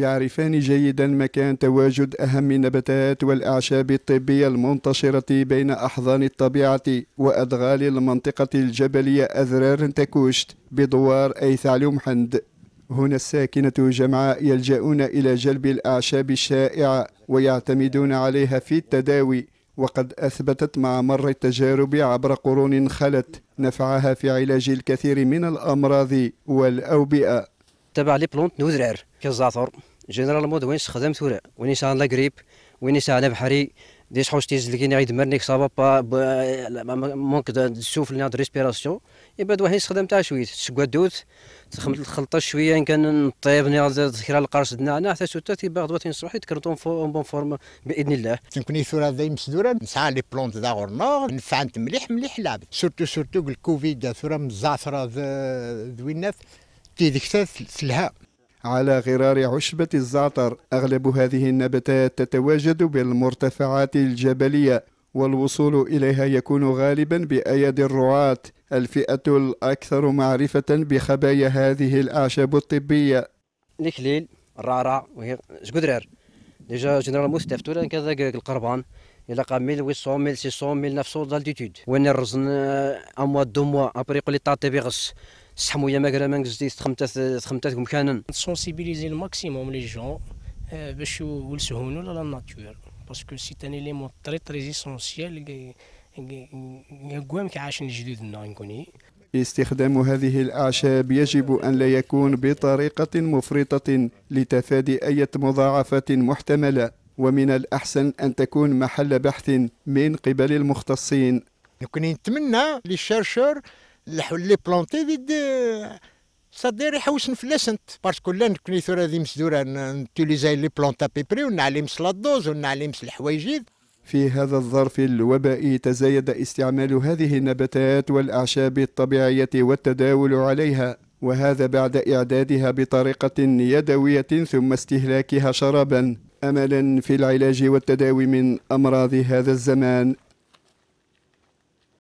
يعرفان جيدا مكان تواجد أهم النباتات والأعشاب الطبية المنتشرة بين أحضان الطبيعة وأدغال المنطقة الجبلية أذرار تكوشت بدوار أي ثعلب حند هنا الساكنة جمعاء يلجأون إلى جلب الأعشاب الشائعة ويعتمدون عليها في التداوي وقد أثبتت مع مر التجارب عبر قرون خلت نفعها في علاج الكثير من الأمراض والأوبئة تبع لي بلونت نوزرير كالزعتر مود وين استخدم ثورة وين يسعى لا قريب وين يسعى بحري دي شحوش تيزلكين عيد مرنيك صافا با مونك تشوف لنا ريسبيراسيون يبعد واحد يستخدم تاع شويه تسقى دوت الخلطة شويه ان كان طيب ذكرى القرص دنا انا حتى سوتا تيبا غدوة تكرتون يتكرطون بون فورم باذن الله تنكوني ثورة ذا مسدورة نسعى لي بلونت غور نور نفعنت مليح مليح لعبت سورتو سورتو الكوفيد ثورة مزعثرة ذوينات تي ديك تلها على غرار عشبة الزعتر أغلب هذه النباتات تتواجد بالمرتفعات الجبلية والوصول إليها يكون غالبا بأيد الرعاة الفئة الأكثر معرفة بخبايا هذه الأعشاب الطبية الإكليل الرعرع وهي جقدرار ديجا جنرال مستفتو كذا القربان الى ميل 1800 ميل نفسو دالتيتود وين الرزن آه، اموا دو موا ابري قلي طاطي بيغس شحمويه مكرمان جديد تخمتات تخمتات مكانن سونسيبيليزي الماكسيموم لي جون باش يولسهونو لا ناتور باسكو سي لي مون تري تري اسونسيال كوام كعاشن جديدنا نكوني استخدام هذه الأعشاب يجب أن لا يكون بطريقة مفرطة لتفادي أي مضاعفات محتملة ومن الأحسن أن تكون محل بحث من قبل المختصين. نتمنى للشرشر لي بلونتي فيد صدير يحوس نفلاس انت باسكو لا نكني ثورا ذي مسدورة نتوليزاي لي بلونتا بيبري ونعلمس لا دوز ونعلمس الحوايجيد في هذا الظرف الوبائي تزايد استعمال هذه النباتات والأعشاب الطبيعية والتداول عليها وهذا بعد إعدادها بطريقة يدوية ثم استهلاكها شرابا أملا في العلاج والتداوي من أمراض هذا الزمان